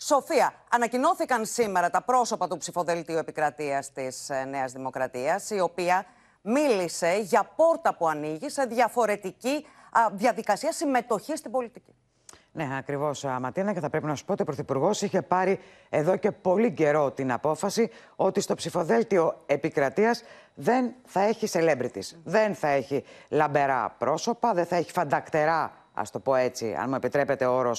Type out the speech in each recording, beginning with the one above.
Σοφία, ανακοινώθηκαν σήμερα τα πρόσωπα του ψηφοδελτίου επικρατείας της ε, Νέας Δημοκρατίας, η οποία μίλησε για πόρτα που ανοίγει σε διαφορετική διαδικασία συμμετοχής στην πολιτική. Ναι, ακριβώς, Ματίνα, και θα πρέπει να σου πω ότι ο Πρωθυπουργός είχε πάρει εδώ και πολύ καιρό την απόφαση ότι στο ψηφοδέλτιο επικρατείας δεν θα έχει σελέμπριτη. Δεν θα έχει λαμπερά πρόσωπα, δεν θα έχει φαντακτερά, ας το πω έτσι, αν μου επιτρέπετε ο όρος,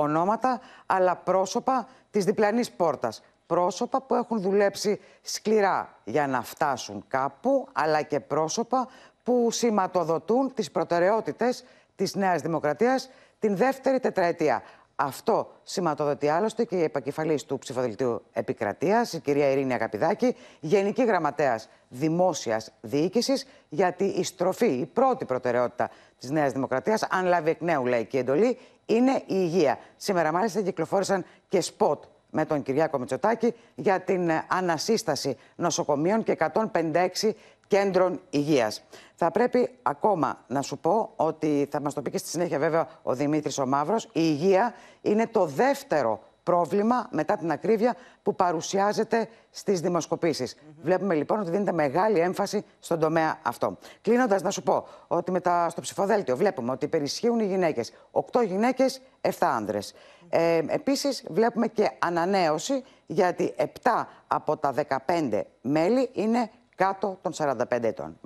ονόματα, αλλά πρόσωπα της διπλανής πόρτας. Πρόσωπα που έχουν δουλέψει σκληρά για να φτάσουν κάπου, αλλά και πρόσωπα που σηματοδοτούν τις προτεραιότητες της Νέας Δημοκρατίας την δεύτερη τετραετία. Αυτό σηματοδοτεί άλλωστε και η επακεφαλή του ψηφοδελτίου Επικρατείας, η κυρία Ειρήνη Αγαπηδάκη, Γενική Γραμματέας Δημόσιας Διοίκησης, γιατί η στροφή, η πρώτη προτεραιότητα της Νέας Δημοκρατίας, αν λάβει εκ νέου λαϊκή εντολή, είναι η υγεία. Σήμερα, μάλιστα, κυκλοφόρησαν και σποτ με τον Κυριάκο Μητσοτάκη για την ανασύσταση νοσοκομείων και 156 κέντρων υγείας. Θα πρέπει ακόμα να σου πω ότι θα μας το πει και στη συνέχεια, βέβαια, ο Δημήτρης ο Μαύρος. Η υγεία είναι το δεύτερο πρόβλημα μετά την ακρίβεια που παρουσιάζεται στις δημοσκοπησει Βλέπουμε λοιπόν ότι δίνεται μεγάλη έμφαση στον τομέα αυτό. Κλείνοντας, να σου πω ότι μετά στο ψηφοδέλτιο βλέπουμε ότι υπερισχύουν οι γυναίκες. 8 γυναίκε, 7 ανδρε Ε, Επίσης, βλέπουμε και ανανέωση γιατί 7 από τα 15 μέλη είναι κάτω των 45 ετών.